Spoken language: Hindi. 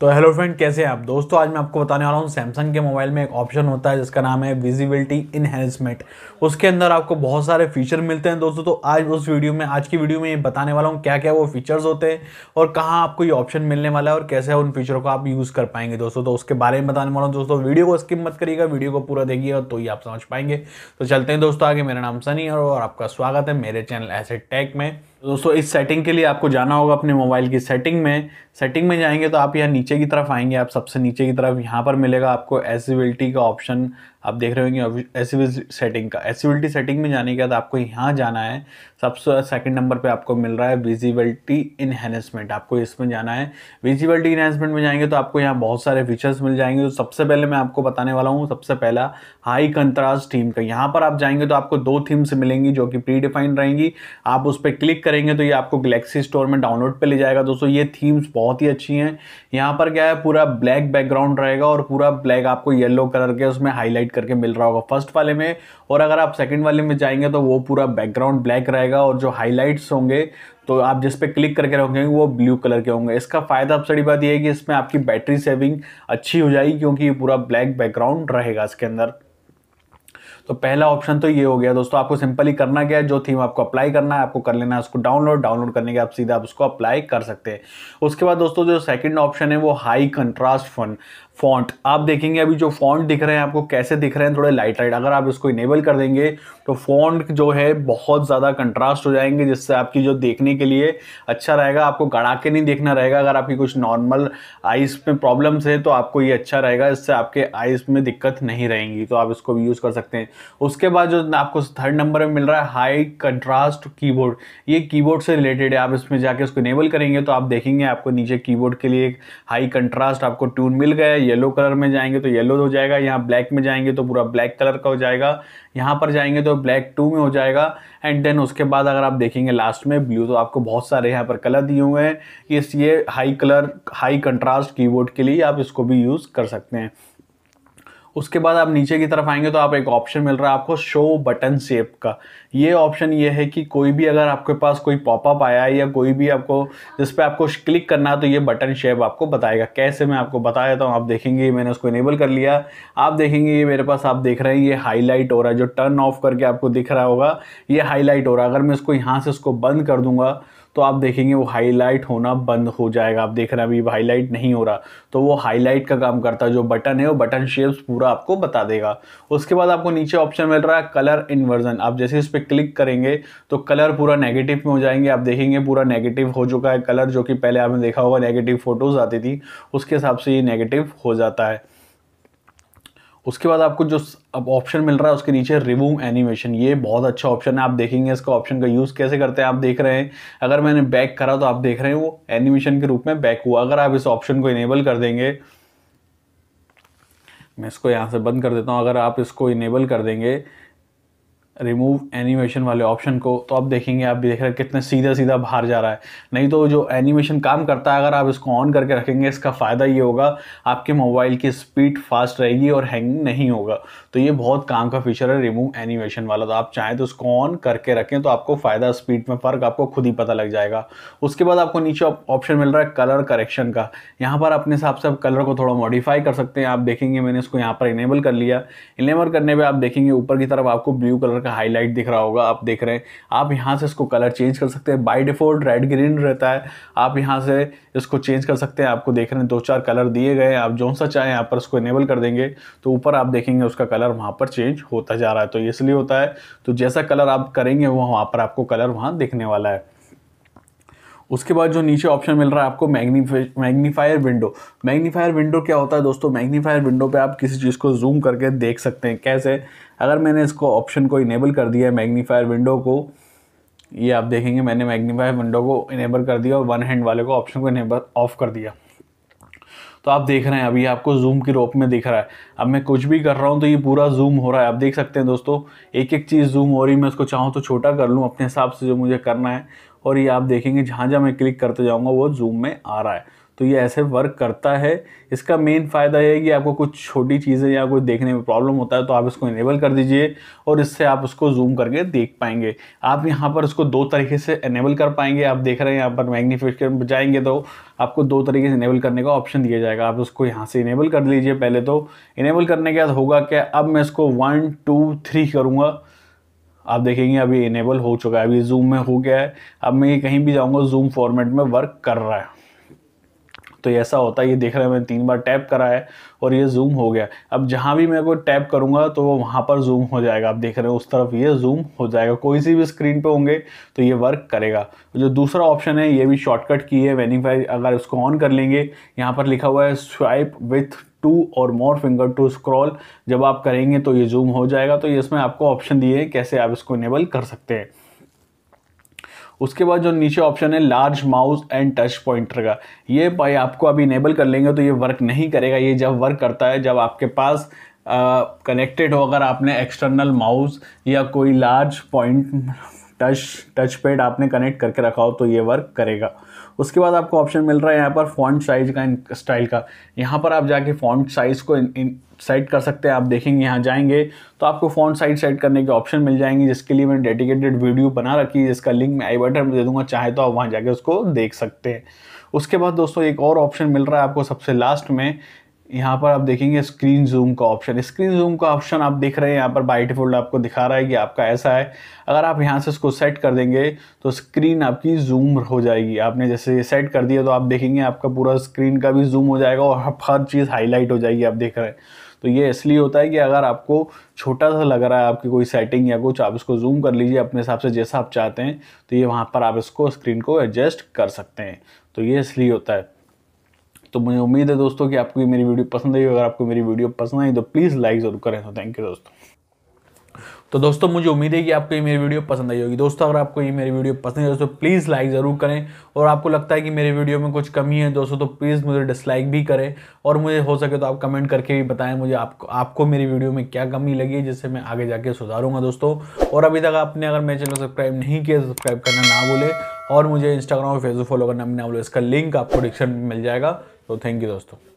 तो हेलो फ्रेंड कैसे हैं आप दोस्तों आज मैं आपको बताने वाला हूँ सैमसंग के मोबाइल में एक ऑप्शन होता है जिसका नाम है विजिबिलिटी इन्हेंसमेंट उसके अंदर आपको बहुत सारे फीचर मिलते हैं दोस्तों तो आज उस वीडियो में आज की वीडियो में ये बताने वाला हूँ क्या क्या वो फीचर्स होते हैं और कहाँ आपको ये ऑप्शन मिलने वाला है और कैसे उन फीचरों को आप यूज़ कर पाएंगे दोस्तों तो उसके बारे में बताने वाला हूँ दोस्तों वीडियो को स्किप मत करिएगा वीडियो को पूरा देखिएगा तो ही आप समझ पाएंगे तो चलते हैं दोस्तों आगे मेरा नाम सनी और आपका स्वागत है मेरे चैनल एसे टैक में दोस्तों इस सेटिंग के लिए आपको जाना होगा अपने मोबाइल की सेटिंग में सेटिंग में जाएंगे तो आप यहाँ नीचे की तरफ आएंगे आप सबसे नीचे की तरफ यहाँ पर मिलेगा आपको एसिबिलिटी का ऑप्शन आप देख रहे होंगे एसिविलिटी सेटिंग का एसिविलिटी सेटिंग में जाने के बाद आपको यहाँ जाना है सबसे सेकंड नंबर पे आपको मिल रहा है विजिबिलिटी इन्हेंसमेंट आपको इसमें जाना है विजिबिलिटी इन्हेंसमेंट में जाएंगे तो आपको यहाँ बहुत सारे फीचर्स मिल जाएंगे तो सबसे पहले मैं आपको बताने वाला हूँ सबसे पहला हाई कंत्रास्ट थीम का यहाँ पर आप जाएंगे तो आपको दो थीम्स मिलेंगी जो कि प्री डिफाइंड रहेंगी आप उस पर क्लिक करेंगे तो ये आपको गलेक्सी स्टोर में डाउनलोड पर ले जाएगा दोस्तों ये थीम्स बहुत ही अच्छी हैं यहाँ पर क्या है पूरा ब्लैक बैकग्राउंड रहेगा और पूरा ब्लैक आपको येलो कलर के उसमें हाईलाइट हाईलाइट करके मिल रहा होगा फर्स्ट वाले में और अगर आप सेकंड वाले में जाएंगे तो वो पूरा बैकग्राउंड ब्लैक रहेगा और जो हाईलाइट्स होंगे तो आप जिस पे क्लिक करके रखेंगे वो ब्लू कलर के होंगे इसका फ़ायदा अब सड़ी बात यह है कि इसमें आपकी बैटरी सेविंग अच्छी हो जाएगी क्योंकि ये पूरा ब्लैक बैकग्राउंड रहेगा इसके अंदर तो पहला ऑप्शन तो ये हो गया दोस्तों आपको सिंपली करना क्या है जो थीम आपको अप्लाई करना है आपको कर लेना है उसको डाउनलोड डाउनलोड करने के आप सीधा आप उसको अप्लाई कर सकते हैं उसके बाद दोस्तों जो सेकंड ऑप्शन है वो हाई कंट्रास्ट फन फॉन्ट आप देखेंगे अभी जो फॉन्ट दिख रहे हैं आपको कैसे दिख रहे हैं थोड़े लाइट लाइट अगर आप इसको इनेबल कर देंगे तो फॉन्ट जो है बहुत ज़्यादा कंट्रास्ट हो जाएंगे जिससे आपकी जो देखने के लिए अच्छा रहेगा आपको गड़ा के नहीं देखना रहेगा अगर आपकी कुछ नॉर्मल आइज़ में प्रॉब्लम्स है तो आपको ये अच्छा रहेगा इससे आपके आइज़ में दिक्कत नहीं रहेंगी तो आप इसको भी यूज़ कर सकते हैं उसके बाद जो आपको थर्ड नंबर में मिल रहा है हाई कंट्रास्ट की ये की से रिलेटेड है आप इसमें जाके उसको इनेबल करेंगे तो आप देखेंगे आपको नीचे की के लिए एक हाई कंट्रास्ट आपको ट्यून मिल गया है येलो कलर में जाएंगे तो येलो हो जाएगा यहाँ ब्लैक में जाएंगे तो पूरा ब्लैक कलर का हो जाएगा यहाँ पर जाएंगे तो ब्लैक टू में हो जाएगा एंड देन उसके बाद अगर आप देखेंगे लास्ट में ब्लू तो आपको बहुत सारे यहाँ पर कलर दिए हुए हैं इस ये high colour high contrast keyboard के लिए आप इसको भी यूज़ कर सकते हैं उसके बाद आप नीचे की तरफ आएंगे तो आप एक ऑप्शन मिल रहा है आपको शो बटन शेप का ये ऑप्शन ये है कि कोई भी अगर आपके पास कोई पॉपअप आया है या कोई भी आपको जिस पर आपको क्लिक करना है तो ये बटन शेप आपको बताएगा कैसे मैं आपको बता देता हूँ आप देखेंगे मैंने उसको इनेबल कर लिया आप देखेंगे ये मेरे पास आप देख रहे हैं ये हाईलाइट हो रहा है जो टर्न ऑफ करके आपको दिख रहा होगा ये हाईलाइट हो रहा है अगर मैं इसको यहाँ से इसको बंद कर दूँगा तो आप देखेंगे वो हाईलाइट होना बंद हो जाएगा आप देख रहे हैं अभी हाईलाइट नहीं हो रहा तो वो हाईलाइट का काम करता है जो बटन है वो बटन शेप्स पूरा आपको बता देगा उसके बाद आपको नीचे ऑप्शन मिल रहा है कलर इन्वर्जन आप जैसे इस पर क्लिक करेंगे तो कलर पूरा नेगेटिव में हो जाएंगे आप देखेंगे पूरा नेगेटिव हो चुका है कलर जो कि पहले आपने देखा होगा नेगेटिव फोटोज़ आती थी उसके हिसाब से ये नेगेटिव हो जाता है उसके बाद आपको जो अब ऑप्शन मिल रहा है उसके नीचे रिमूव एनिमेशन ये बहुत अच्छा ऑप्शन है आप देखेंगे इसका ऑप्शन का यूज़ कैसे करते हैं आप देख रहे हैं अगर मैंने बैक करा तो आप देख रहे हैं वो एनिमेशन के रूप में बैक हुआ अगर आप इस ऑप्शन को इनेबल कर देंगे मैं इसको यहाँ से बंद कर देता हूँ अगर आप इसको इनेबल कर देंगे रिमूव एनिमेशन वाले ऑप्शन को तो आप देखेंगे आप भी देख रहे हैं कितने सीधा सीधा बाहर जा रहा है नहीं तो जो एनिमेशन काम करता है अगर आप इसको ऑन करके रखेंगे इसका फ़ायदा ये होगा आपके मोबाइल की स्पीड फास्ट रहेगी और हैंग नहीं होगा तो ये बहुत काम का फीचर है रिमूव एनिमेशन वाला तो आप चाहें तो उसको ऑन करके रखें तो आपको फ़ायदा स्पीड में फ़र्क आपको खुद ही पता लग जाएगा उसके बाद आपको नीचे ऑप्शन मिल रहा है कलर करेक्शन का यहाँ पर अपने हिसाब से आप कलर को थोड़ा मॉडिफाई कर सकते हैं आप देखेंगे मैंने इसको यहाँ पर इनेबल कर लिया इनेबल करने पर आप देखेंगे ऊपर की तरफ आपको ब्लू कलर का का हाईलाइट दिख रहा होगा आप देख रहे हैं आप यहाँ से इसको कलर चेंज कर सकते हैं बाई डिफ़ॉल्ट रेड ग्रीन रहता है आप यहाँ से इसको चेंज कर सकते हैं आपको देख रहे हैं दो चार कलर दिए गए आप जो सा चाहें यहाँ पर उसको इनेबल कर देंगे तो ऊपर आप देखेंगे उसका कलर वहाँ पर चेंज होता जा रहा है तो इसलिए होता है तो जैसा कलर आप करेंगे वो वहाँ पर आपको कलर वहाँ दिखने वाला है उसके बाद जो नीचे ऑप्शन मिल रहा है आपको magnify magnifier window magnifier window क्या होता है दोस्तों मैग्नीफायर विंडो पे आप किसी चीज़ को जूम करके देख सकते हैं कैसे अगर मैंने इसको ऑप्शन को इनेबल कर दिया है मैग्नीफायर विंडो को ये आप देखेंगे मैंने मैग्नीफायर विंडो को इनेबल कर दिया और वन हैंड वाले को ऑप्शन को इनेबल ऑफ कर दिया तो आप देख रहे हैं अभी आपको जूम की रोप में दिख रहा है अब मैं कुछ भी कर रहा हूँ तो ये पूरा जूम हो रहा है आप देख सकते हैं दोस्तों एक एक चीज़ जूम हो रही मैं उसको चाहूँ तो छोटा कर लूँ अपने हिसाब से जो मुझे करना है और ये आप देखेंगे जहाँ जहाँ मैं क्लिक करते जाऊँगा वो जूम में आ रहा है तो ये ऐसे वर्क करता है इसका मेन फ़ायदा है कि आपको कुछ छोटी चीज़ें या कुछ देखने में प्रॉब्लम होता है तो आप इसको इनेबल कर दीजिए और इससे आप उसको जूम करके देख पाएंगे आप यहाँ पर इसको दो तरीके से इनेबल कर पाएंगे आप देख रहे हैं यहाँ पर मैग्नीफिकेशन जाएंगे तो आपको दो तरीके से इनेबल करने का ऑप्शन दिया जाएगा आप उसको यहाँ से इनेबल कर लीजिए पहले तो इनेबल करने के बाद होगा क्या अब मैं इसको वन टू थ्री करूँगा आप देखेंगे अभी इनेबल हो चुका है अभी जूम में हो गया है अब मैं ये कहीं भी जाऊँगा जूम फॉर्मेट में वर्क कर रहा है तो ऐसा होता है ये देख रहे हैं मैंने तीन बार टैप करा है और ये जूम हो गया अब जहाँ भी मैं कोई टैप करूँगा तो वो वहाँ पर जूम हो जाएगा आप देख रहे हैं उस तरफ ये जूम हो जाएगा कोई सी भी स्क्रीन पर होंगे तो ये वर्क करेगा जो दूसरा ऑप्शन है ये भी शॉर्टकट की है वेनिफाई अगर इसको ऑन कर लेंगे यहाँ पर लिखा हुआ है स्वाइप विथ टू और मोर फिंगर टू स्क्रॉल जब आप करेंगे तो ये जूम हो जाएगा तो ये इसमें आपको ऑप्शन दिए हैं कैसे आप इसको इनेबल कर सकते हैं उसके बाद जो नीचे ऑप्शन है large mouse and touch pointer का ये भाई आपको अभी इनेबल कर लेंगे तो ये वर्क नहीं करेगा ये जब वर्क करता है जब आपके पास कनेक्टेड हो अगर आपने एक्सटर्नल माउस या कोई large point touch touch pad आपने कनेक्ट करके रखा हो तो ये वर्क करेगा उसके बाद आपको ऑप्शन मिल रहा है यहाँ पर फॉन्ट साइज का स्टाइल का यहाँ पर आप जाके फॉन्ट साइज़ को इन, सेट कर सकते हैं आप देखेंगे यहाँ जाएंगे तो आपको फॉन्ट साइज सेट करने के ऑप्शन मिल जाएंगे जिसके लिए मैंने डेडिकेटेड वीडियो बना रखी है जिसका लिंक मैं आई बटन में दे दूंगा चाहे तो आप वहाँ जाके उसको देख सकते हैं उसके बाद दोस्तों एक और ऑप्शन मिल रहा है आपको सबसे लास्ट में यहाँ पर आप देखेंगे स्क्रीन जूम का ऑप्शन स्क्रीन जूम का ऑप्शन आप देख रहे हैं यहाँ पर बाई डिफॉल्ट आपको दिखा रहा है कि आपका ऐसा है अगर आप यहाँ से इसको सेट कर देंगे तो स्क्रीन आपकी जूम हो जाएगी आपने जैसे ये सेट कर दिया तो आप देखेंगे आपका पूरा स्क्रीन का भी जूम हो जाएगा और हर चीज़ हाईलाइट हो जाएगी आप देख रहे हैं तो ये इसलिए होता है कि अगर आपको छोटा सा लग रहा है आपकी कोई सेटिंग या कुछ आप इसको जूम कर लीजिए अपने हिसाब से जैसा आप चाहते हैं तो ये वहाँ पर आप इसको स्क्रीन को एडजस्ट कर सकते हैं तो ये इसलिए होता है तो मुझे उम्मीद है दोस्तों कि आपको मेरी वीडियो पसंद आई अगर आपको मेरी वीडियो पसंद आई तो प्लीज़ लाइक ज़रूर करें तो थैंक यू दोस्तों तो दोस्तों मुझे उम्मीद है कि आपको ये मेरी वीडियो पसंद आई होगी दोस्तों अगर आपको ये मेरी वीडियो पसंद है तो दोस्तों प्लीज़ लाइक ज़रूर करें और आपको लगता है कि मेरे वीडियो में कुछ कमी है दोस्तों तो प्लीज़ मुझे डिसलाइक भी करें और मुझे हो सके तो आप कमेंट करके भी बताएं मुझे आपको आपको मेरी वीडियो में क्या कमी लगी है जिससे मैं आगे जाके सुधारूंगा दोस्तों और अभी तक आपने अगर मेरे चैनल सब्सक्राइब नहीं किया सब्सक्राइब तो करना ना भूलें और मुझे इंस्टाग्राम और फेसबुक फॉलो करना भी ना भूलें इसका लिंक आपको डिस्क्रिप्शन में मिल जाएगा तो थैंक यू दोस्तों